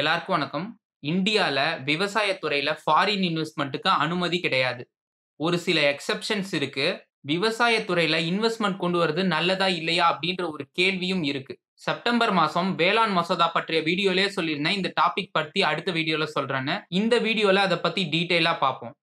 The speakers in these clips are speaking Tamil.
எல்லாருக்கும் வணக்கம் இந்தியாவில் விவசாயத்துறையில் ஃபாரின் இன்வெஸ்ட்மெண்ட்டுக்கு அனுமதி கிடையாது ஒரு சில எக்ஸப்ஷன்ஸ் இருக்கு விவசாயத்துறையில் இன்வெஸ்ட்மெண்ட் கொண்டு வர்றது நல்லதா இல்லையா அப்படின்ற ஒரு கேள்வியும் இருக்கு செப்டம்பர் மாதம் வேளாண் மசோதா பற்றிய வீடியோலேயே சொல்லியிருந்தேன் இந்த டாபிக் பற்றி அடுத்த வீடியோவில் சொல்கிறேன்னு இந்த வீடியோவில் அதை பற்றி டீட்டெயிலாக பார்ப்போம்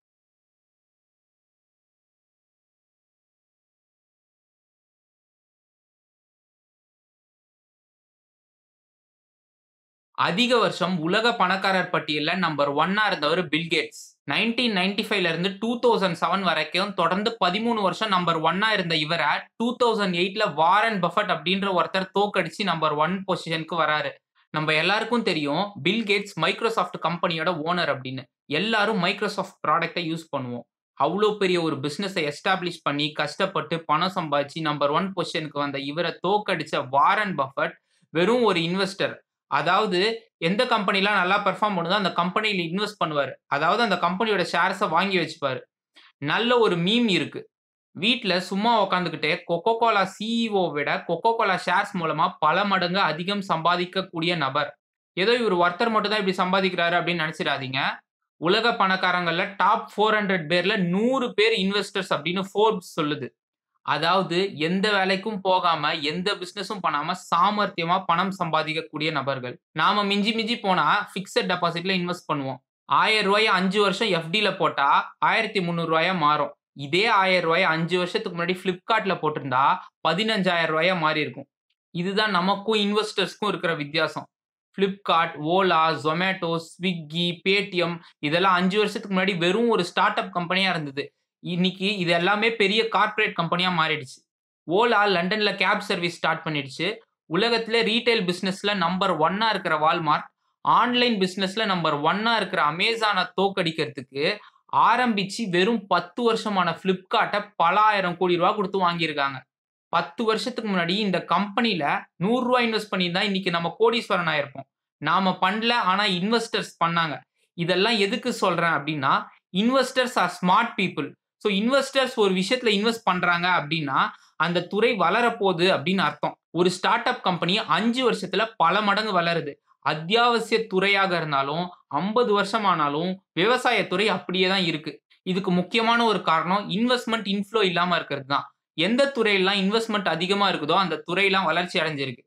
அதிக வருஷம் உலக பணக்காரர் பட்டியலில் நம்பர் ஒன்னாக இருந்தவர் பில்கேட்ஸ் நைன்டீன் நைன்டி ஃபைவ்ல இருந்து டூ தௌசண்ட் செவன் வரைக்கும் தொடர்ந்து பதிமூணு வருஷம் நம்பர் ஒன்னா இருந்த இவரை டூ தௌசண்ட் எயிட்ல வாரன் பஃபட் அப்படின்ற ஒருத்தர் தோக்கடிச்சு நம்பர் ஒன் பொசிஷனுக்கு வராரு நம்ம எல்லாருக்கும் தெரியும் பில் கேட்ஸ் மைக்ரோசாஃப்ட் கம்பெனியோட ஓனர் அப்படின்னு எல்லாரும் மைக்ரோசாஃப்ட் ப்ராடக்டை யூஸ் பண்ணுவோம் அவ்வளோ பெரிய ஒரு பிஸ்னஸை எஸ்டாப்ளிஷ் பண்ணி கஷ்டப்பட்டு பணம் சம்பாதிச்சு நம்பர் ஒன் பொசிஷனுக்கு வந்த இவரை தோக்கடிச்ச வாரன் பஃபட் வெறும் ஒரு இன்வெஸ்டர் அதாவது எந்த கம்பெனிலாம் நல்லா பெர்ஃபார்ம் பண்ணுதோ அந்த கம்பெனியில் இன்வெஸ்ட் பண்ணுவார் அதாவது அந்த கம்பெனியோட ஷேர்ஸை வாங்கி வச்சுப்பார் நல்ல ஒரு மீம் இருக்கு வீட்டில் சும்மா உக்காந்துக்கிட்டே கொக்கோ கோலா சிஇஓ e விட கொக்கோ கோலா ஷேர்ஸ் மூலமாக பல மடங்கு அதிகம் சம்பாதிக்கக்கூடிய நபர் ஏதோ இவர் ஒருத்தர் மட்டும் தான் இப்படி சம்பாதிக்கிறாரு அப்படின்னு நினச்சிடாதீங்க உலக பணக்காரங்களில் டாப் ஃபோர் ஹண்ட்ரட் பேரில் நூறு பேர் இன்வெஸ்டர்ஸ் அப்படின்னு ஃபோர்ப்ஸ் சொல்லுது அதாவது எந்த வேலைக்கும் போகாம எந்த பிசினஸும் பண்ணாம சாமர்த்தியமா பணம் சம்பாதிக்கக்கூடிய நபர்கள் நாம மிஞ்சி மிஞ்சி போனா பிக்சட் டெபாசிட்ல இன்வெஸ்ட் பண்ணுவோம் ஆயிரம் ரூபாய் அஞ்சு வருஷம் எஃப்டில போட்டா ஆயிரத்தி முந்நூறு ரூபாயா மாறும் இதே ஆயிரம் ரூபாய் அஞ்சு வருஷத்துக்கு முன்னாடி பிளிப்கார்ட்ல போட்டிருந்தா பதினஞ்சாயிரம் ரூபாயா மாறி இருக்கும் இதுதான் நமக்கும் இன்வெஸ்டர்ஸ்க்கும் இருக்கிற வித்தியாசம் Flipkart Ola Zomato Swiggy Paytm இதெல்லாம் அஞ்சு வருஷத்துக்கு முன்னாடி வெறும் ஒரு ஸ்டார்ட் அப் கம்பெனியாக இருந்தது இன்னைக்கு இது எல்லாமே பெரிய கார்ப்பரேட் கம்பெனியாக மாறிடுச்சு ஓலா லண்டனில் கேப் சர்வீஸ் ஸ்டார்ட் பண்ணிடுச்சு உலகத்தில் ரீட்டைல் பிஸ்னஸில் நம்பர் ஒன்னாக இருக்கிற வால்மார்ட் ஆன்லைன் பிஸ்னஸில் நம்பர் ஒன்னாக இருக்கிற அமேசானை தோக்கடிக்கிறதுக்கு ஆரம்பித்து வெறும் பத்து வருஷமான ஃப்ளிப்கார்ட்டை பலாயிரம் கோடி ரூபா கொடுத்து வாங்கியிருக்காங்க பத்து வருஷத்துக்கு முன்னாடி இந்த கம்பெனியில் நூறுரூவா இன்வெஸ்ட் பண்ணியிருந்தா இன்னைக்கு நம்ம கோடீஸ்வரன் ஆயிருப்போம் நாம் பண்ணல ஆனால் இன்வெஸ்டர்ஸ் பண்ணாங்க இதெல்லாம் எதுக்கு சொல்கிறேன் அப்படின்னா investors are smart people so investors ஒரு விஷயத்தில் இன்வெஸ்ட் பண்ணுறாங்க அப்படின்னா அந்த துறை வளரப்போகுது அப்படின்னு அர்த்தம் ஒரு ஸ்டார்ட் அப் கம்பெனி அஞ்சு வருஷத்தில் பல மடங்கு வளருது அத்தியாவசிய துறையாக இருந்தாலும் ஐம்பது வருஷம் ஆனாலும் விவசாயத்துறை அப்படியே தான் இருக்கு இதுக்கு முக்கியமான ஒரு காரணம் இன்வெஸ்ட்மெண்ட் இன்ஃப்ளோ இல்லாமல் இருக்கிறது தான் எந்த துறையெல்லாம் இன்வெஸ்ட்மெண்ட் அதிகமாக இருக்குதோ அந்த துறையெல்லாம் வளர்ச்சி அடைஞ்சிருக்கு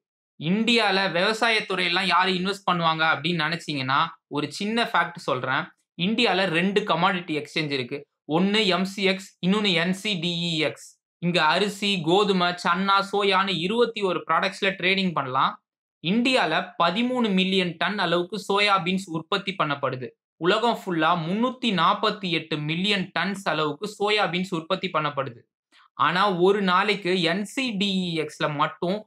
இந்தியாவில் விவசாயத்துறையெல்லாம் யார் இன்வெஸ்ட் பண்ணுவாங்க அப்படின்னு நினச்சிங்கன்னா ஒரு சின்ன ஃபேக்ட் சொல்கிறேன் இந்தியாவில் ரெண்டு கமாடிட்டி எக்ஸ்சேஞ்ச் இருக்குது ஒன்று எம்சிஎக்ஸ் இன்னொன்று என்சிடிஇஎக்ஸ் e இங்கே அரிசி கோதுமை சன்னா சோயான்னு இருபத்தி ஒரு ப்ராடக்ட்ஸில் ட்ரேடிங் பண்ணலாம் இந்தியாவில் பதிமூணு மில்லியன் டன் அளவுக்கு சோயாபீன்ஸ் உற்பத்தி பண்ணப்படுது உலகம் ஃபுல்லாக முந்நூற்றி நாற்பத்தி எட்டு மில்லியன் டன்ஸ் அளவுக்கு சோயாபீன்ஸ் உற்பத்தி பண்ணப்படுது ஆனால் ஒரு நாளைக்கு என்சிடிஇஎக்ஸில் e மட்டும்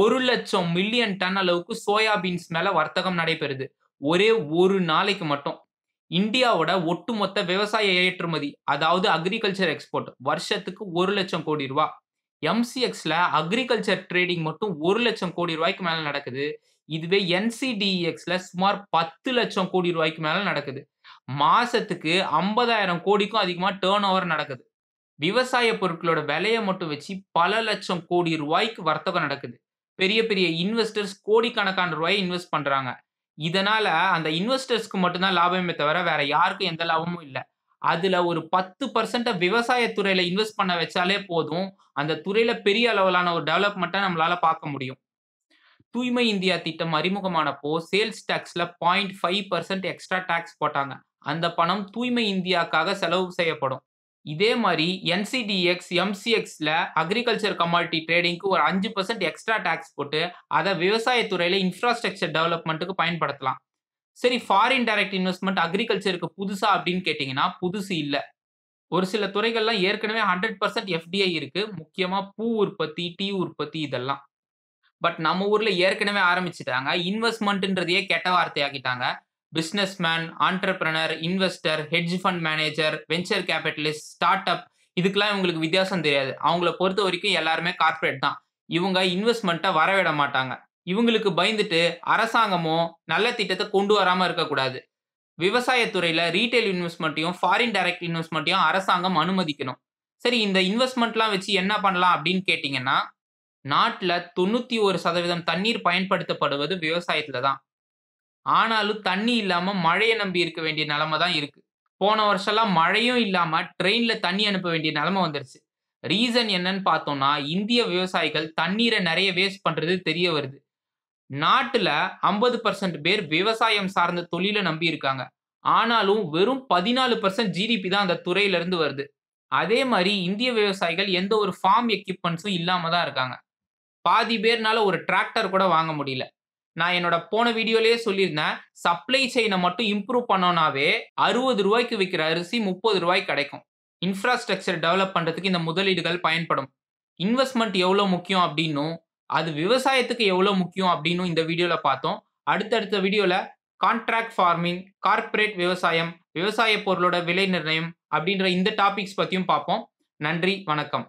ஒரு லட்சம் மில்லியன் டன் அளவுக்கு சோயாபீன்ஸ் மேலே வர்த்தகம் நடைபெறுது ஒரே ஒரு நாளைக்கு மட்டும் இந்தியாவோட ஒட்டுமொத்த விவசாய ஏற்றுமதி அதாவது அக்ரிகல்ச்சர் எக்ஸ்போர்ட் வருஷத்துக்கு ஒரு லட்சம் கோடி ரூபா எம்சிஎக்ஸ்ல அக்ரிகல்ச்சர் ட்ரேடிங் மட்டும் ஒரு லட்சம் கோடி ரூபாய்க்கு மேல நடக்குது இதுவே என்சிடிஎக்ஸ்ல e சுமார் பத்து லட்சம் கோடி ரூபாய்க்கு மேல நடக்குது மாசத்துக்கு ஐம்பதாயிரம் கோடிக்கும் அதிகமா டேர்ன் ஓவர் நடக்குது விவசாய பொருட்களோட விலையை மட்டும் வச்சு பல லட்சம் கோடி ரூபாய்க்கு வர்த்தகம் நடக்குது பெரிய பெரிய இன்வெஸ்டர்ஸ் கோடிக்கணக்கான ரூபாயை இன்வெஸ்ட் பண்றாங்க இதனால அந்த இன்வெஸ்டர்ஸ்க்கு மட்டும்தான் லாபமே தவிர வேற யாருக்கும் எந்த லாபமும் இல்லை அதுல ஒரு பத்து பர்சன்டை விவசாயத்துறையில் இன்வெஸ்ட் பண்ண வச்சாலே போதும் அந்த துறையில பெரிய அளவிலான ஒரு டெவலப்மெண்ட்டை நம்மளால பார்க்க முடியும் தூய்மை இந்தியா திட்டம் அறிமுகமானப்போ சேல்ஸ் டேக்ஸில் point five percent extra tax போட்டாங்க அந்த பணம் தூய்மை இந்தியாக்காக செலவு செய்யப்படும் இதே மாதிரி என்சிடிஎக்ஸ் எம்சிஎக்ஸில் அக்ரிகல்ச்சர் கமாலிட்டி ட்ரேடிங்க்கு ஒரு அஞ்சு பர்சன்ட் எக்ஸ்ட்ரா டேக்ஸ் போட்டு அதை விவசாயத்துறையில் இன்ஃப்ராஸ்ட்ரக்சர் டெவலப்மெண்ட்டுக்கு பயன்படுத்தலாம் சரி ஃபாரின் டைரக்ட் இன்வெஸ்ட்மெண்ட் அக்ரிகல்ச்சருக்கு புதுசா அப்படின்னு கேட்டிங்கன்னா புதுசு இல்லை ஒரு சில துறைகள்லாம் ஏற்கனவே ஹண்ட்ரட் பர்சன்ட் எஃப்டிஐ இருக்குது முக்கியமாக பூ உற்பத்தி டீ உற்பத்தி இதெல்லாம் பட் நம்ம ஊரில் ஏற்கனவே ஆரம்பிச்சிட்டாங்க இன்வெஸ்ட்மெண்ட்ன்றதையே கெட்ட வார்த்தையாக்கிட்டாங்க businessman entrepreneur investor hedge fund manager venture capitalist startup இதுக்கெல்லாம் இவங்களுக்கு வித்தியாசம் தெரியாது அவங்கள பொறுத்த வரைக்கும் எல்லாருமே கார்ப்பரேட் தான் இவங்க இன்வெஸ்ட்மெண்ட்டை வரவிட மாட்டாங்க இவங்களுக்கு பயந்துட்டு அரசாங்கமும் நல்ல திட்டத்தை கொண்டு வராமல் இருக்கக்கூடாது விவசாயத்துறையில் ரீட்டைல் இன்வெஸ்ட்மெண்ட்டையும் ஃபாரின் டைரக்ட் இன்வெஸ்ட்மெண்ட்டையும் அரசாங்கம் அனுமதிக்கணும் சரி இந்த இன்வெஸ்ட்மெண்ட்லாம் வச்சு என்ன பண்ணலாம் அப்படின்னு கேட்டிங்கன்னா நாட்டில் தொண்ணூற்றி ஒரு சதவீதம் தண்ணீர் பயன்படுத்தப்படுவது விவசாயத்தில் தான் ஆனாலும் தண்ணி இல்லாம மழையை நம்பி இருக்க வேண்டிய நிலைமை தான் இருக்கு போன வருஷம்லாம் மழையும் இல்லாம ட்ரெயின்ல தண்ணி அனுப்ப வேண்டிய நிலைமை வந்துருச்சு ரீசன் என்னன்னு பார்த்தோம்னா இந்திய விவசாயிகள் தண்ணீரை நிறைய வேஸ்ட் பண்றது தெரிய வருது நாட்டுல ஐம்பது பர்சன்ட் பேர் விவசாயம் சார்ந்த தொழிலை நம்பி இருக்காங்க ஆனாலும் வெறும் பதினாலு பர்சன்ட் ஜிடிபி தான் அந்த துறையில இருந்து வருது அதே மாதிரி இந்திய விவசாயிகள் எந்த ஒரு ஃபார்ம் எக்யூப்மெண்ட்ஸும் இல்லாம தான் இருக்காங்க பாதி பேர்னால ஒரு டிராக்டர் கூட வாங்க முடியல நான் என்னோட போன வீடியோலயே சொல்லியிருந்தேன் சப்ளை செயினை மட்டும் இம்ப்ரூவ் பண்ணோம்னாவே அறுபது ரூபாய்க்கு விற்கிற அரிசி முப்பது ரூபாய்க்கு கிடைக்கும் இன்ஃப்ராஸ்ட்ரக்சர் டெவலப் பண்ணுறதுக்கு இந்த முதலீடுகள் பயன்படும் இன்வெஸ்ட்மெண்ட் எவ்வளோ முக்கியம் அப்படின்னும் அது விவசாயத்துக்கு எவ்வளோ முக்கியம் அப்படின்னும் இந்த வீடியோவில் பார்த்தோம் அடுத்தடுத்த வீடியோவில் கான்ட்ராக்ட் ஃபார்மிங் கார்ப்பரேட் விவசாயம் விவசாய பொருளோட விலை நிர்ணயம் அப்படின்ற இந்த டாபிக்ஸ் பற்றியும் பார்ப்போம் நன்றி வணக்கம்